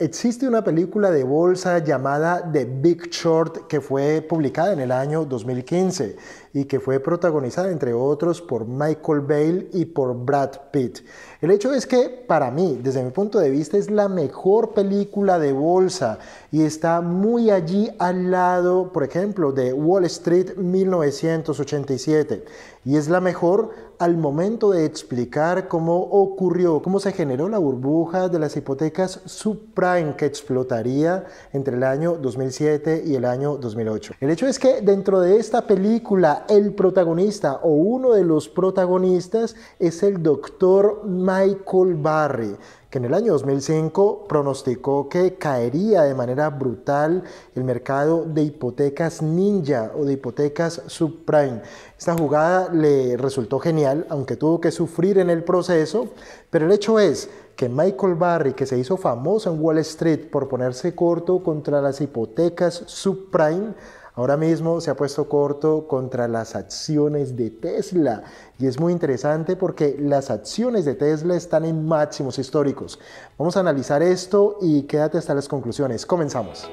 Existe una película de bolsa llamada The Big Short que fue publicada en el año 2015 y que fue protagonizada entre otros por Michael Bale y por Brad Pitt. El hecho es que para mí, desde mi punto de vista, es la mejor película de bolsa y está muy allí al lado, por ejemplo, de Wall Street 1987 y es la mejor al momento de explicar cómo ocurrió, cómo se generó la burbuja de las hipotecas subprime que explotaría entre el año 2007 y el año 2008. El hecho es que dentro de esta película el protagonista o uno de los protagonistas es el doctor Michael Barry, que en el año 2005 pronosticó que caería de manera brutal el mercado de hipotecas ninja o de hipotecas subprime. Esta jugada le resultó genial, aunque tuvo que sufrir en el proceso, pero el hecho es que Michael Barry, que se hizo famoso en Wall Street por ponerse corto contra las hipotecas subprime, Ahora mismo se ha puesto corto contra las acciones de Tesla y es muy interesante porque las acciones de Tesla están en máximos históricos. Vamos a analizar esto y quédate hasta las conclusiones. Comenzamos.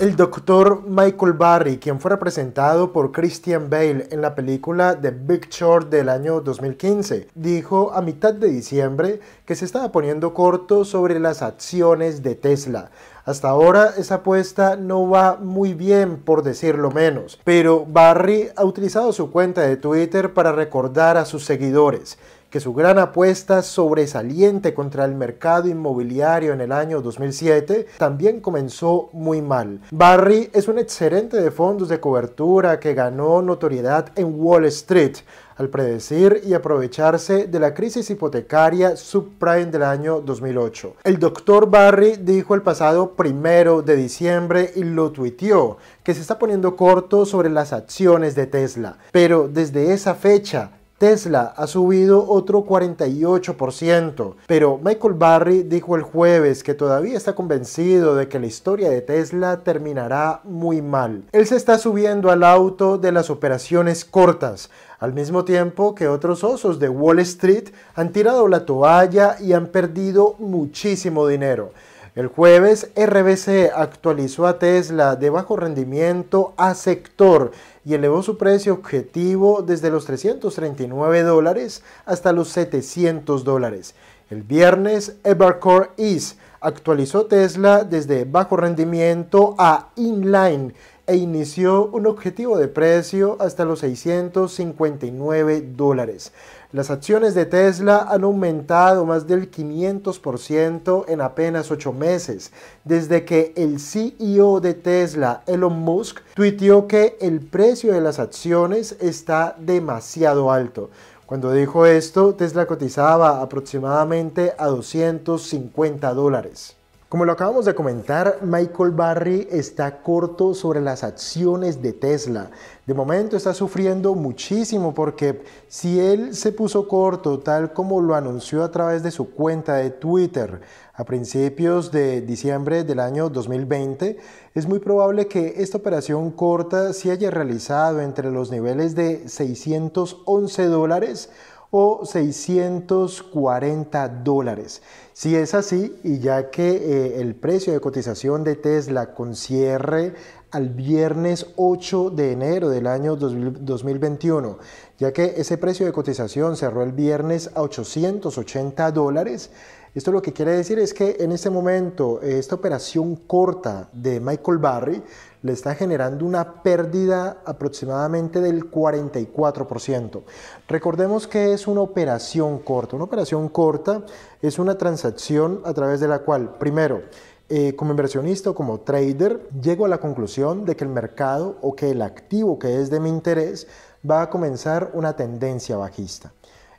El doctor Michael Barry, quien fue representado por Christian Bale en la película The Big Short del año 2015, dijo a mitad de diciembre que se estaba poniendo corto sobre las acciones de Tesla. Hasta ahora esa apuesta no va muy bien, por decirlo menos, pero Barry ha utilizado su cuenta de Twitter para recordar a sus seguidores que su gran apuesta sobresaliente contra el mercado inmobiliario en el año 2007 también comenzó muy mal. Barry es un excelente de fondos de cobertura que ganó notoriedad en Wall Street al predecir y aprovecharse de la crisis hipotecaria subprime del año 2008. El doctor Barry dijo el pasado primero de diciembre y lo tuiteó que se está poniendo corto sobre las acciones de Tesla, pero desde esa fecha Tesla ha subido otro 48%, pero Michael Barry dijo el jueves que todavía está convencido de que la historia de Tesla terminará muy mal. Él se está subiendo al auto de las operaciones cortas, al mismo tiempo que otros osos de Wall Street han tirado la toalla y han perdido muchísimo dinero. El jueves, RBC actualizó a Tesla de bajo rendimiento a sector y elevó su precio objetivo desde los 339 dólares hasta los 700 dólares. El viernes, Evercore is actualizó Tesla desde bajo rendimiento a inline e inició un objetivo de precio hasta los 659 dólares. Las acciones de Tesla han aumentado más del 500% en apenas 8 meses, desde que el CEO de Tesla, Elon Musk, tuiteó que el precio de las acciones está demasiado alto. Cuando dijo esto, Tesla cotizaba aproximadamente a 250 dólares. Como lo acabamos de comentar, Michael Barry está corto sobre las acciones de Tesla. De momento está sufriendo muchísimo porque si él se puso corto, tal como lo anunció a través de su cuenta de Twitter a principios de diciembre del año 2020, es muy probable que esta operación corta se haya realizado entre los niveles de 611 dólares o 640 dólares. Si es así, y ya que eh, el precio de cotización de Tesla concierre al viernes 8 de enero del año 2021, ya que ese precio de cotización cerró el viernes a 880 dólares, esto lo que quiere decir es que en este momento eh, esta operación corta de Michael Barry le está generando una pérdida aproximadamente del 44%. Recordemos que es una operación corta. Una operación corta es una transacción a través de la cual, primero, eh, como inversionista o como trader, llego a la conclusión de que el mercado o que el activo que es de mi interés va a comenzar una tendencia bajista.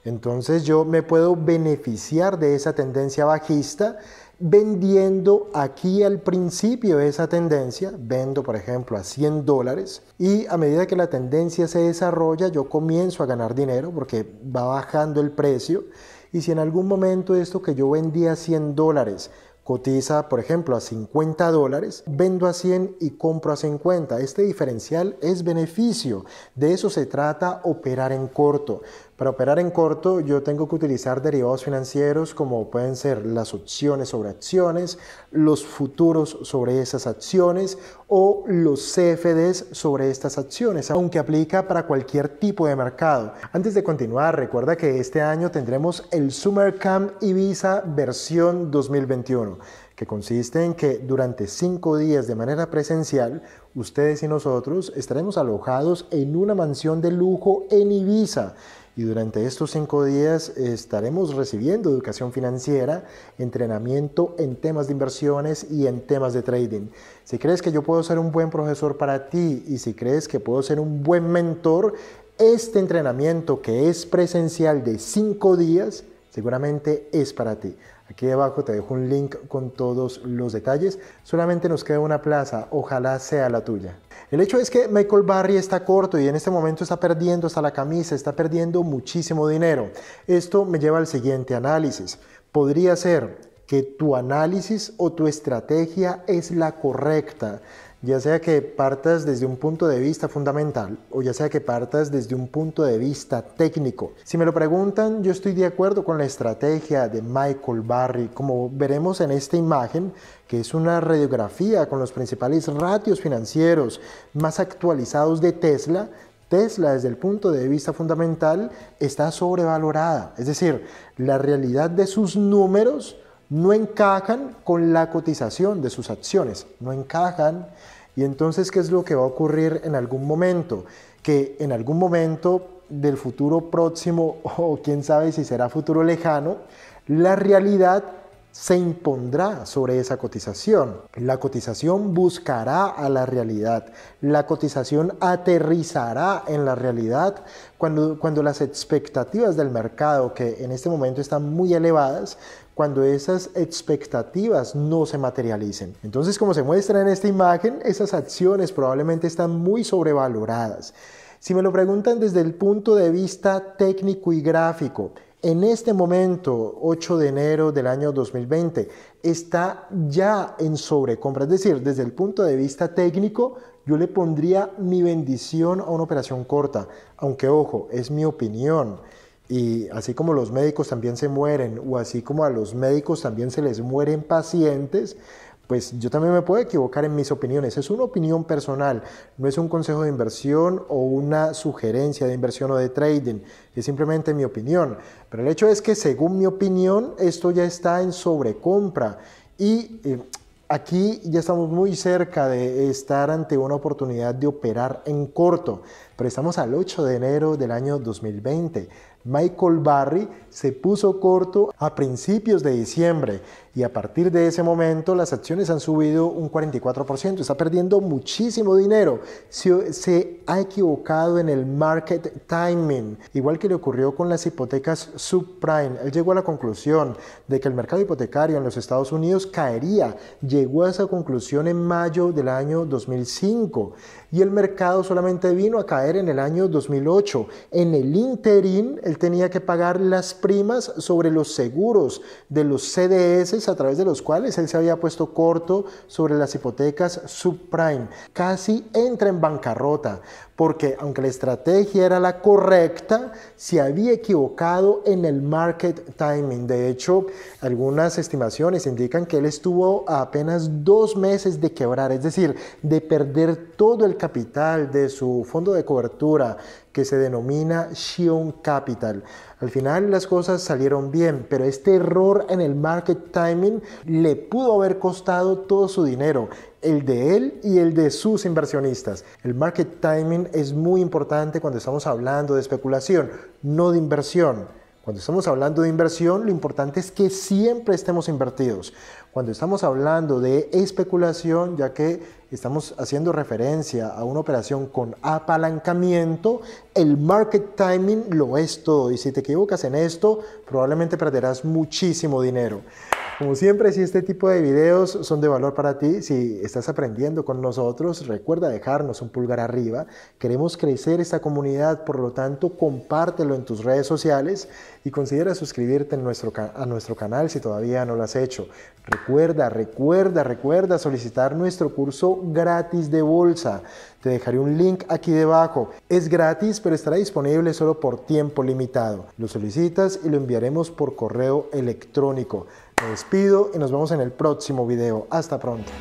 Entonces yo me puedo beneficiar de esa tendencia bajista vendiendo aquí al principio esa tendencia, vendo por ejemplo a 100 dólares y a medida que la tendencia se desarrolla yo comienzo a ganar dinero porque va bajando el precio y si en algún momento esto que yo vendía a 100 dólares cotiza, por ejemplo, a 50 dólares, vendo a 100 y compro a 50. Este diferencial es beneficio. De eso se trata operar en corto. Para operar en corto, yo tengo que utilizar derivados financieros como pueden ser las opciones sobre acciones, los futuros sobre esas acciones o los CFDs sobre estas acciones, aunque aplica para cualquier tipo de mercado. Antes de continuar, recuerda que este año tendremos el Summer Camp Ibiza versión 2021 que consiste en que durante cinco días de manera presencial, ustedes y nosotros estaremos alojados en una mansión de lujo en Ibiza, y durante estos cinco días estaremos recibiendo educación financiera, entrenamiento en temas de inversiones y en temas de trading. Si crees que yo puedo ser un buen profesor para ti y si crees que puedo ser un buen mentor, este entrenamiento que es presencial de cinco días seguramente es para ti. Aquí abajo te dejo un link con todos los detalles. Solamente nos queda una plaza, ojalá sea la tuya. El hecho es que Michael Barry está corto y en este momento está perdiendo hasta la camisa, está perdiendo muchísimo dinero. Esto me lleva al siguiente análisis. Podría ser que tu análisis o tu estrategia es la correcta ya sea que partas desde un punto de vista fundamental o ya sea que partas desde un punto de vista técnico. Si me lo preguntan, yo estoy de acuerdo con la estrategia de Michael Barry, como veremos en esta imagen, que es una radiografía con los principales ratios financieros más actualizados de Tesla, Tesla desde el punto de vista fundamental está sobrevalorada, es decir, la realidad de sus números no encajan con la cotización de sus acciones, no encajan. Y entonces, ¿qué es lo que va a ocurrir en algún momento? Que en algún momento del futuro próximo o quién sabe si será futuro lejano, la realidad se impondrá sobre esa cotización. La cotización buscará a la realidad. La cotización aterrizará en la realidad cuando, las expectativas del mercado, que en este momento están muy elevadas, cuando esas expectativas no se materialicen. Entonces, como se muestra en esta imagen, esas acciones probablemente están muy sobrevaloradas. Si me lo preguntan desde el punto de vista técnico y gráfico, en este momento, 8 de enero del año 2020, está ya en sobrecompra. Es decir, desde el punto de vista técnico, yo le pondría mi bendición a una operación corta, aunque ojo, es mi opinión. Y así como los médicos también se mueren, o así como a los médicos también se les mueren pacientes, pues yo también me puedo equivocar en mis opiniones. Es una opinión personal, no es un consejo de inversión o una sugerencia de inversión o de trading, es simplemente mi opinión. Pero el hecho es que según mi opinión esto ya está en sobrecompra y eh, aquí ya estamos muy cerca de estar ante una oportunidad de operar en corto estamos al 8 de enero del año 2020. Michael Barry se puso corto a principios de diciembre y a partir de ese momento las acciones han subido un 44%, está perdiendo muchísimo dinero, se, se ha equivocado en el market timing, igual que le ocurrió con las hipotecas subprime, él llegó a la conclusión de que el mercado hipotecario en los Estados Unidos caería, llegó a esa conclusión en mayo del año 2005, y el mercado solamente vino a caer en el año 2008. En el interín, él tenía que pagar las primas sobre los seguros de los CDS a través de los cuales él se había puesto corto sobre las hipotecas subprime. Casi entra en bancarrota porque aunque la estrategia era la correcta, se había equivocado en el market timing. De hecho, algunas estimaciones indican que él estuvo a apenas dos meses de quebrar, es decir, de perder todo el capital de su fondo de cobertura que se denomina Shion Capital. Al final las cosas salieron bien, pero este error en el market timing le pudo haber costado todo su dinero, el de él y el de sus inversionistas. El market timing es muy importante cuando estamos hablando de especulación, no de inversión. Cuando estamos hablando de inversión, lo importante es que siempre estemos invertidos. Cuando estamos hablando de especulación, ya que estamos haciendo referencia a una operación con apalancamiento, el market timing lo es todo. Y si te equivocas en esto, probablemente perderás muchísimo dinero. Como siempre, si este tipo de videos son de valor para ti, si estás aprendiendo con nosotros, recuerda dejarnos un pulgar arriba. Queremos crecer esta comunidad, por lo tanto, compártelo en tus redes sociales y considera suscribirte a nuestro canal si todavía no lo has hecho. Recuerda, recuerda, recuerda solicitar nuestro curso gratis de bolsa. Te dejaré un link aquí debajo. Es gratis, pero estará disponible solo por tiempo limitado. Lo solicitas y lo enviaremos por correo electrónico. Me despido y nos vemos en el próximo video. Hasta pronto.